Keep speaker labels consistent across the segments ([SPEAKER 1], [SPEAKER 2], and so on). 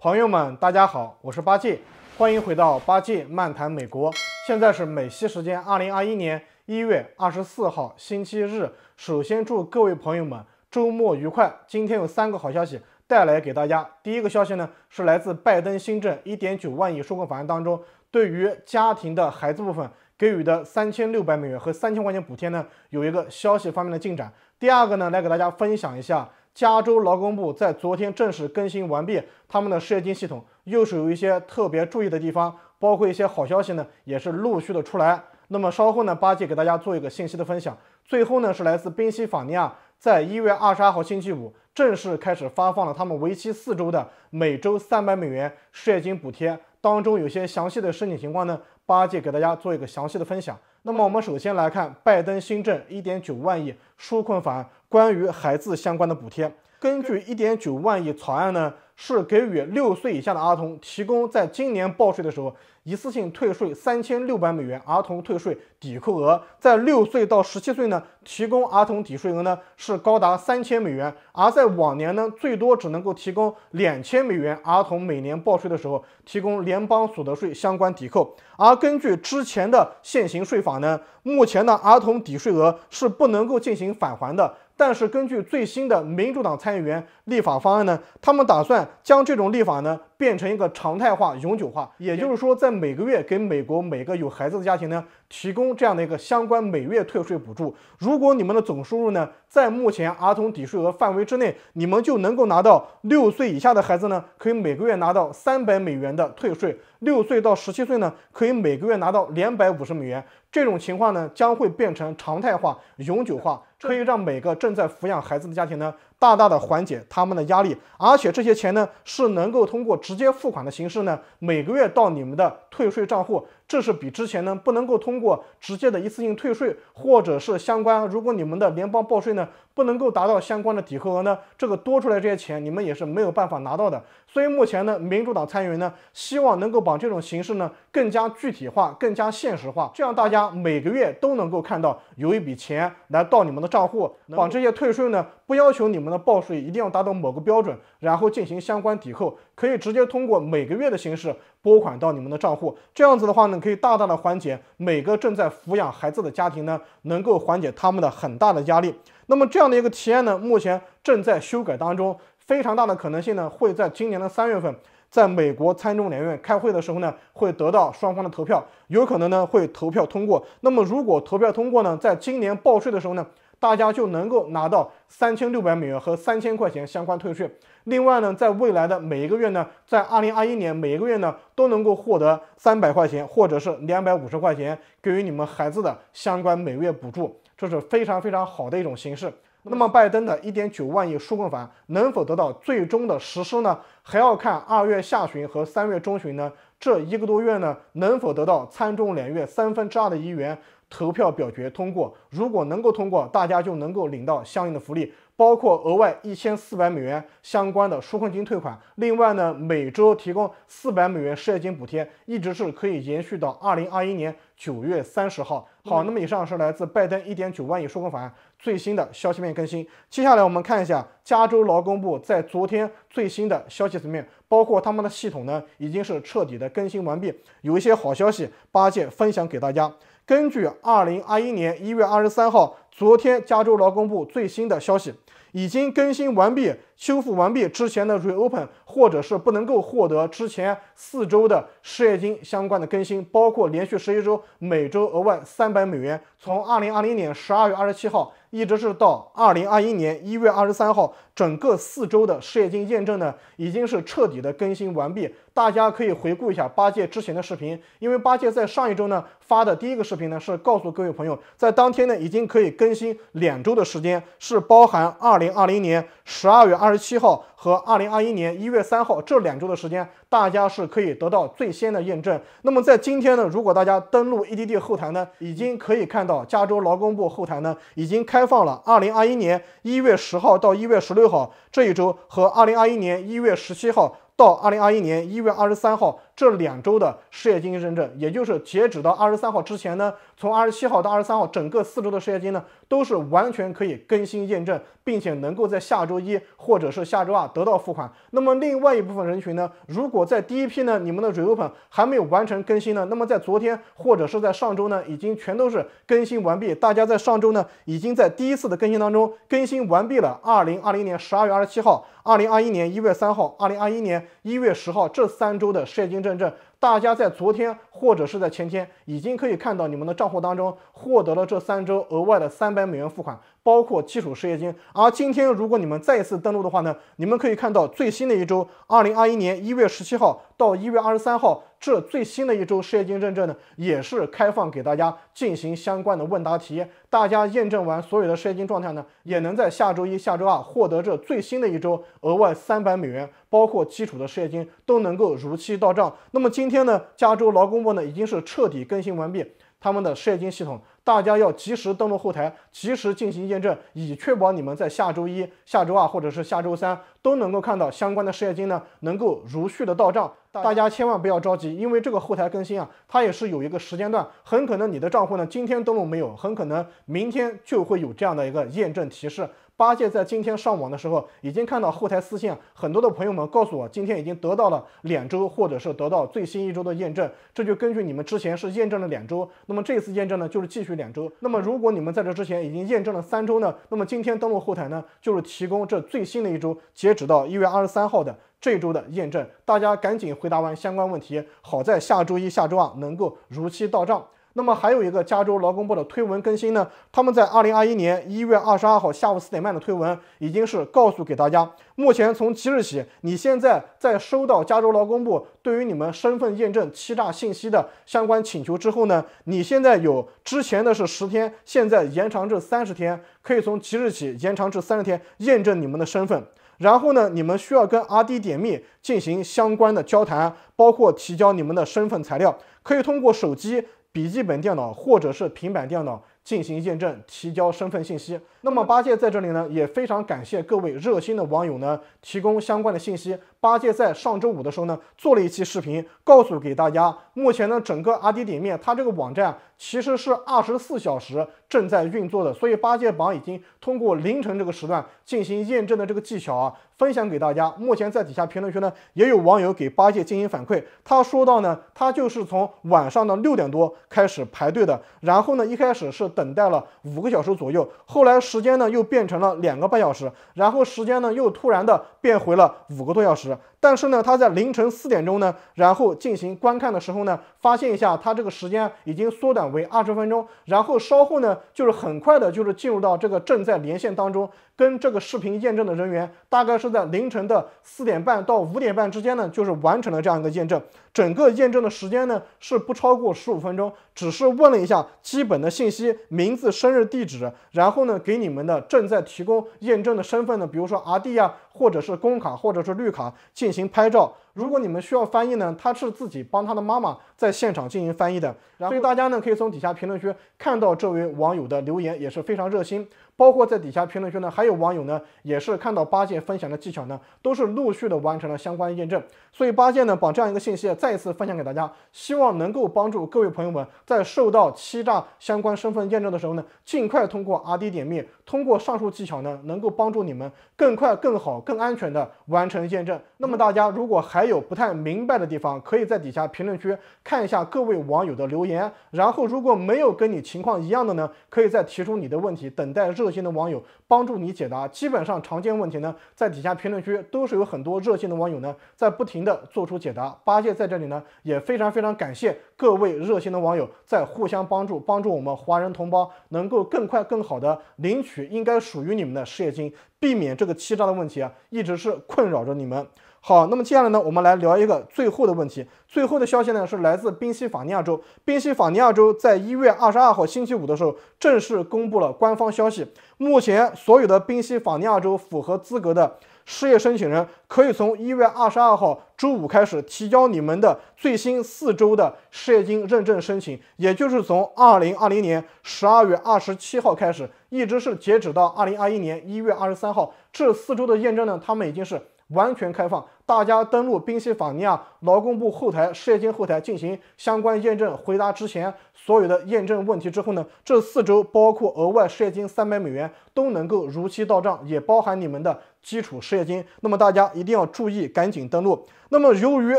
[SPEAKER 1] 朋友们，大家好，我是八戒，欢迎回到八戒漫谈美国。现在是美西时间二零二一年一月二十四号星期日。首先祝各位朋友们周末愉快。今天有三个好消息带来给大家。第一个消息呢，是来自拜登新政一点九万亿纾困法案当中，对于家庭的孩子部分给予的三千六百美元和三千块钱补贴呢，有一个消息方面的进展。第二个呢，来给大家分享一下。加州劳工部在昨天正式更新完毕他们的失业金系统，又是有一些特别注意的地方，包括一些好消息呢，也是陆续的出来。那么稍后呢，八戒给大家做一个信息的分享。最后呢，是来自宾夕法尼亚，在一月二十二号星期五正式开始发放了他们为期四周的每周三百美元失业金补贴，当中有些详细的申请情况呢，八戒给大家做一个详细的分享。那么，我们首先来看拜登新政1.9万亿纾困法案关于孩子相关的补贴。根据1.9万亿草案呢，是给予六岁以下的儿童提供，在今年报税的时候一次性退税三千六百美元儿童退税抵扣额，在六岁到十七岁呢，提供儿童抵税额呢是高达三千美元，而在往年呢，最多只能够提供两千美元儿童每年报税的时候提供联邦所得税相关抵扣，而根据之前的现行税法呢，目前的儿童抵税额是不能够进行返还的。但是，根据最新的民主党参议员立法方案呢，他们打算将这种立法呢。变成一个常态化、永久化，也就是说，在每个月给美国每个有孩子的家庭呢，提供这样的一个相关每月退税补助。如果你们的总收入呢，在目前儿童抵税额范围之内，你们就能够拿到六岁以下的孩子呢，可以每个月拿到三百美元的退税；六岁到十七岁呢，可以每个月拿到两百五十美元。这种情况呢，将会变成常态化、永久化，可以让每个正在抚养孩子的家庭呢。大大的缓解他们的压力，而且这些钱呢是能够通过直接付款的形式呢，每个月到你们的退税账户。这是比之前呢不能够通过直接的一次性退税，或者是相关，如果你们的联邦报税呢不能够达到相关的抵扣额呢，这个多出来这些钱你们也是没有办法拿到的。所以目前呢，民主党参议员呢希望能够把这种形式呢更加具体化、更加现实化，这样大家每个月都能够看到有一笔钱来到你们的账户，把这些退税呢。不要求你们的报税一定要达到某个标准，然后进行相关抵扣，可以直接通过每个月的形式拨款到你们的账户。这样子的话呢，可以大大的缓解每个正在抚养孩子的家庭呢，能够缓解他们的很大的压力。那么这样的一个提案呢，目前正在修改当中，非常大的可能性呢，会在今年的三月份，在美国参众两院开会的时候呢，会得到双方的投票，有可能呢会投票通过。那么如果投票通过呢，在今年报税的时候呢。大家就能够拿到三千六百美元和三千块钱相关退税。另外呢，在未来的每一个月呢，在二零二一年每一个月呢，都能够获得三百块钱或者是两百五十块钱，给予你们孩子的相关每月补助，这是非常非常好的一种形式。那么，拜登的一点九万亿纾困法能否得到最终的实施呢？还要看二月下旬和三月中旬呢。这一个多月呢，能否得到参众两院三分之二的议员投票表决通过？如果能够通过，大家就能够领到相应的福利，包括额外一千四百美元相关的纾困金退款。另外呢，每周提供四百美元失业金补贴，一直是可以延续到二零二一年九月三十号。好，那么以上是来自拜登一点九万亿纾困法案最新的消息面更新。接下来我们看一下加州劳工部在昨天最新的消息层面，包括他们的系统呢，已经是彻底的更新完毕，有一些好消息，八戒分享给大家。根据二零二一年一月二十三号昨天加州劳工部最新的消息。已经更新完毕、修复完毕之前的 reopen，或者是不能够获得之前四周的失业金相关的更新，包括连续十一周每周额外三百美元，从二零二零年十二月二十七号。一直是到二零二一年一月二十三号，整个四周的失业金验证呢，已经是彻底的更新完毕。大家可以回顾一下八戒之前的视频，因为八戒在上一周呢发的第一个视频呢，是告诉各位朋友，在当天呢已经可以更新两周的时间，是包含二零二零年十二月二十七号。和二零二一年一月三号这两周的时间，大家是可以得到最先的验证。那么在今天呢，如果大家登录 a d d 后台呢，已经可以看到加州劳工部后台呢已经开放了二零二一年一月十号到一月十六号这一周和二零二一年一月十七号到二零二一年一月二十三号。这两周的失业金认证，也就是截止到二十三号之前呢，从二十七号到二十三号，整个四周的失业金呢，都是完全可以更新验证，并且能够在下周一或者是下周二得到付款。那么另外一部分人群呢，如果在第一批呢，你们的 reopen 还没有完成更新呢，那么在昨天或者是在上周呢，已经全都是更新完毕。大家在上周呢，已经在第一次的更新当中更新完毕了。二零二零年十二月二十七号，二零二一年一月三号，二零二一年。一月十号这三周的失业金认证，大家在昨天或者是在前天已经可以看到你们的账户当中获得了这三周额外的三百美元付款，包括基础失业金。而今天如果你们再一次登录的话呢，你们可以看到最新的一周，二零二一年一月十七号到一月二十三号。这最新的一周失业金认证呢，也是开放给大家进行相关的问答题。大家验证完所有的失业金状态呢，也能在下周一下周二获得这最新的一周额外三百美元，包括基础的失业金都能够如期到账。那么今天呢，加州劳工部呢已经是彻底更新完毕他们的失业金系统。大家要及时登录后台，及时进行验证，以确保你们在下周一、下周二或者是下周三都能够看到相关的失业金呢，能够如续的到账。大家千万不要着急，因为这个后台更新啊，它也是有一个时间段，很可能你的账户呢今天登录没有，很可能明天就会有这样的一个验证提示。八戒在今天上网的时候，已经看到后台私信，很多的朋友们告诉我，今天已经得到了两周，或者是得到最新一周的验证。这就根据你们之前是验证了两周，那么这次验证呢，就是继续两周。那么如果你们在这之前已经验证了三周呢，那么今天登录后台呢，就是提供这最新的一周，截止到一月二十三号的这周的验证。大家赶紧回答完相关问题，好在下周一下周啊，能够如期到账。那么还有一个加州劳工部的推文更新呢？他们在二零二一年一月二十二号下午四点半的推文，已经是告诉给大家，目前从即日起，你现在在收到加州劳工部对于你们身份验证欺诈信息的相关请求之后呢，你现在有之前的是十天，现在延长至三十天，可以从即日起延长至三十天验证你们的身份。然后呢，你们需要跟 R D 点密进行相关的交谈，包括提交你们的身份材料，可以通过手机。笔记本电脑或者是平板电脑进行验证，提交身份信息。那么八戒在这里呢，也非常感谢各位热心的网友呢，提供相关的信息。八戒在上周五的时候呢，做了一期视频，告诉给大家，目前呢，整个阿迪顶面它这个网站。其实是二十四小时正在运作的，所以八戒榜已经通过凌晨这个时段进行验证的这个技巧啊，分享给大家。目前在底下评论区呢，也有网友给八戒进行反馈，他说到呢，他就是从晚上的六点多开始排队的，然后呢一开始是等待了五个小时左右，后来时间呢又变成了两个半小时，然后时间呢又突然的变回了五个多小时。但是呢，他在凌晨四点钟呢，然后进行观看的时候呢，发现一下他这个时间已经缩短。为二十分钟，然后稍后呢，就是很快的，就是进入到这个正在连线当中。跟这个视频验证的人员大概是在凌晨的四点半到五点半之间呢，就是完成了这样一个验证。整个验证的时间呢是不超过十五分钟，只是问了一下基本的信息，名字、生日、地址，然后呢给你们的正在提供验证的身份呢，比如说 R d 呀，或者是工卡，或者是绿卡进行拍照。如果你们需要翻译呢，他是自己帮他的妈妈在现场进行翻译的。所以大家呢可以从底下评论区看到这位网友的留言也是非常热心。包括在底下评论区呢，还有网友呢，也是看到八戒分享的技巧呢，都是陆续的完成了相关验证。所以八戒呢，把这样一个信息再一次分享给大家，希望能够帮助各位朋友们在受到欺诈相关身份验证的时候呢，尽快通过 R D 点灭通过上述技巧呢，能够帮助你们更快、更好、更安全的完成验证。那么大家如果还有不太明白的地方，可以在底下评论区看一下各位网友的留言。然后如果没有跟你情况一样的呢，可以再提出你的问题，等待热心的网友帮助你解答。基本上常见问题呢，在底下评论区都是有很多热心的网友呢，在不停的做出解答。八戒在这里呢，也非常非常感谢各位热心的网友在互相帮助，帮助我们华人同胞能够更快、更好的领取。应该属于你们的失业金，避免这个欺诈的问题啊，一直是困扰着你们。好，那么接下来呢，我们来聊一个最后的问题。最后的消息呢，是来自宾夕法尼亚州。宾夕法尼亚州在一月二十二号星期五的时候，正式公布了官方消息。目前所有的宾夕法尼亚州符合资格的。失业申请人可以从一月二十二号周五开始提交你们的最新四周的失业金认证申请，也就是从二零二零年十二月二十七号开始，一直是截止到二零二一年一月二十三号这四周的验证呢，他们已经是完全开放，大家登录宾夕法尼亚劳工部后台失业金后台进行相关验证，回答之前所有的验证问题之后呢，这四周包括额外失业金三百美元都能够如期到账，也包含你们的。基础失业金，那么大家一定要注意，赶紧登录。那么由于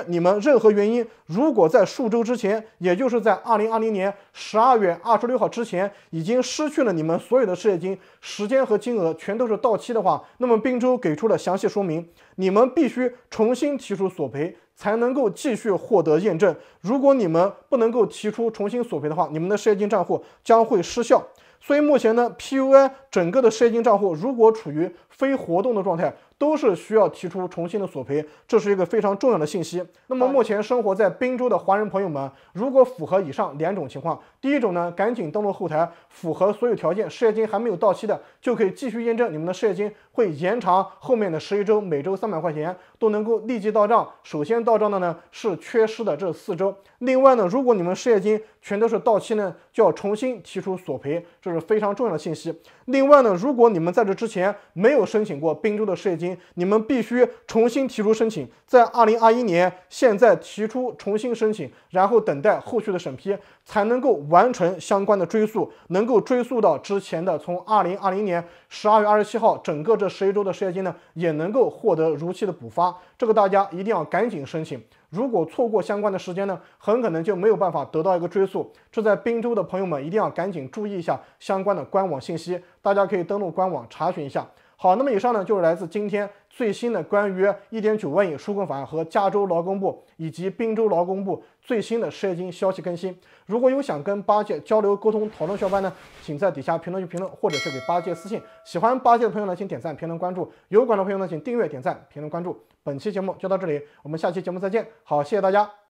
[SPEAKER 1] 你们任何原因，如果在数周之前，也就是在二零二零年十二月二十六号之前，已经失去了你们所有的失业金，时间和金额全都是到期的话，那么滨州给出了详细说明，你们必须重新提出索赔，才能够继续获得验证。如果你们不能够提出重新索赔的话，你们的失业金账户将会失效。所以目前呢，PUI 整个的业金账户如果处于非活动的状态，都是需要提出重新的索赔，这是一个非常重要的信息。那么目前生活在滨州的华人朋友们，如果符合以上两种情况。第一种呢，赶紧登录后台，符合所有条件，失业金还没有到期的，就可以继续验证。你们的失业金会延长后面的十一周，每周三百块钱都能够立即到账。首先到账的呢是缺失的这四周。另外呢，如果你们失业金全都是到期呢，就要重新提出索赔，这是非常重要的信息。另外呢，如果你们在这之前没有申请过滨州的失业金，你们必须重新提出申请，在二零二一年现在提出重新申请，然后等待后续的审批才能够。完成相关的追溯，能够追溯到之前的，从二零二零年十二月二十七号，整个这十一周的失业金呢，也能够获得如期的补发。这个大家一定要赶紧申请，如果错过相关的时间呢，很可能就没有办法得到一个追溯。这在滨州的朋友们一定要赶紧注意一下相关的官网信息，大家可以登录官网查询一下。好，那么以上呢就是来自今天最新的关于一点九万亿纾困法案和加州劳工部以及宾州劳工部最新的失业金消息更新。如果有想跟八戒交流、沟通、讨论的小伙伴呢，请在底下评论区评论，或者是给八戒私信。喜欢八戒的朋友呢，请点赞、评论、关注；有管的朋友呢，请订阅、点赞、评论、关注。本期节目就到这里，我们下期节目再见。好，谢谢大家。